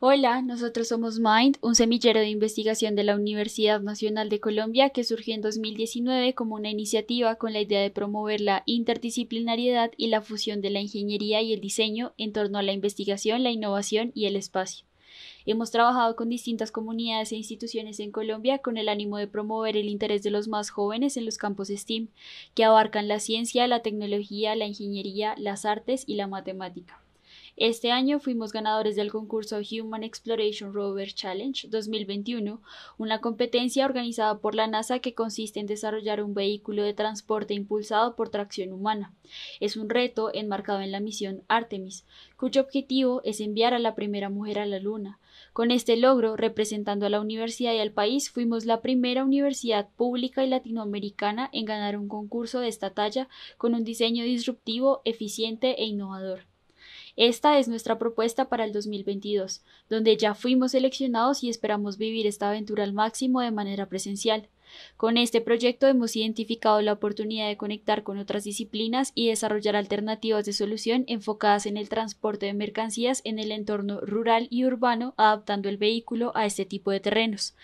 Hola, nosotros somos Mind, un semillero de investigación de la Universidad Nacional de Colombia que surgió en 2019 como una iniciativa con la idea de promover la interdisciplinariedad y la fusión de la ingeniería y el diseño en torno a la investigación, la innovación y el espacio. Hemos trabajado con distintas comunidades e instituciones en Colombia con el ánimo de promover el interés de los más jóvenes en los campos STEAM, que abarcan la ciencia, la tecnología, la ingeniería, las artes y la matemática. Este año fuimos ganadores del concurso Human Exploration Rover Challenge 2021, una competencia organizada por la NASA que consiste en desarrollar un vehículo de transporte impulsado por tracción humana. Es un reto enmarcado en la misión Artemis, cuyo objetivo es enviar a la primera mujer a la Luna. Con este logro, representando a la universidad y al país, fuimos la primera universidad pública y latinoamericana en ganar un concurso de esta talla con un diseño disruptivo, eficiente e innovador. Esta es nuestra propuesta para el 2022, donde ya fuimos seleccionados y esperamos vivir esta aventura al máximo de manera presencial. Con este proyecto hemos identificado la oportunidad de conectar con otras disciplinas y desarrollar alternativas de solución enfocadas en el transporte de mercancías en el entorno rural y urbano, adaptando el vehículo a este tipo de terrenos.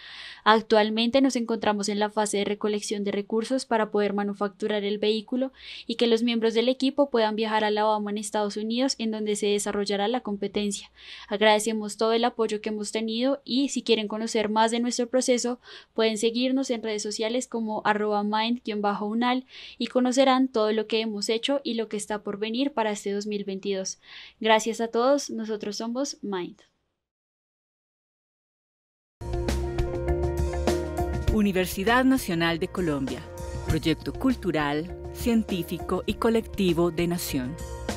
Actualmente nos encontramos en la fase de recolección de recursos para poder manufacturar el vehículo y que los miembros del equipo puedan viajar a Alabama en Estados Unidos, en donde se desarrollará la competencia. Agradecemos todo el apoyo que hemos tenido y si quieren conocer más de nuestro proceso, pueden seguirnos en redes sociales como arroba mind-unal y conocerán todo lo que hemos hecho y lo que está por venir para este 2022. Gracias a todos, nosotros somos Mind. Universidad Nacional de Colombia, proyecto cultural, científico y colectivo de Nación.